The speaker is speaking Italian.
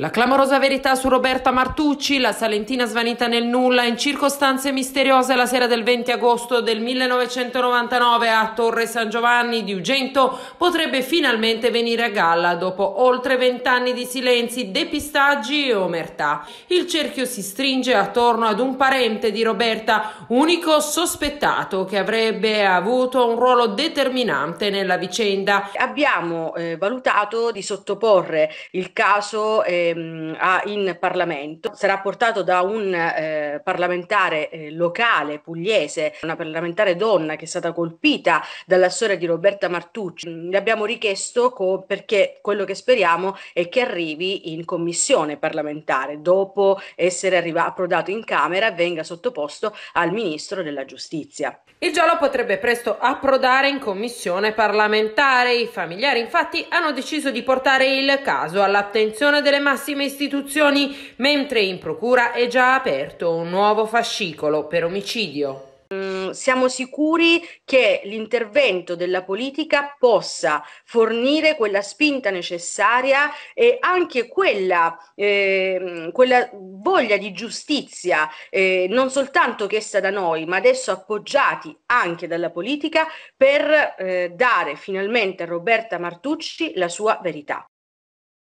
La clamorosa verità su Roberta Martucci, la salentina svanita nel nulla in circostanze misteriose la sera del 20 agosto del 1999 a Torre San Giovanni di Ugento, potrebbe finalmente venire a galla dopo oltre vent'anni di silenzi, depistaggi e omertà. Il cerchio si stringe attorno ad un parente di Roberta, unico sospettato che avrebbe avuto un ruolo determinante nella vicenda. Abbiamo eh, valutato di sottoporre il caso eh, ehm, a, in Parlamento. Sarà portato da un eh, parlamentare eh, locale pugliese, una parlamentare donna che è stata colpita dalla storia di Roberta Martucci. Mm, Le abbiamo richiesto co- perché quello che speriamo è che arrivi in commissione parlamentare dopo essere arriva- approdato in Camera venga sottoposto al Ministro della Giustizia. Il giallo potrebbe presto approdare in commissione parlamentare. I familiari infatti hanno deciso di portare il caso all'attenzione delle massime istituzioni, mentre in procura è già aperto un nuovo fascicolo per omicidio mm, siamo sicuri che l'intervento della politica possa fornire quella spinta necessaria e anche quella, eh, quella voglia di giustizia, eh, non soltanto chiesta da noi, ma adesso appoggiati anche dalla politica per eh, dare finalmente a Roberta Martucci la sua verità.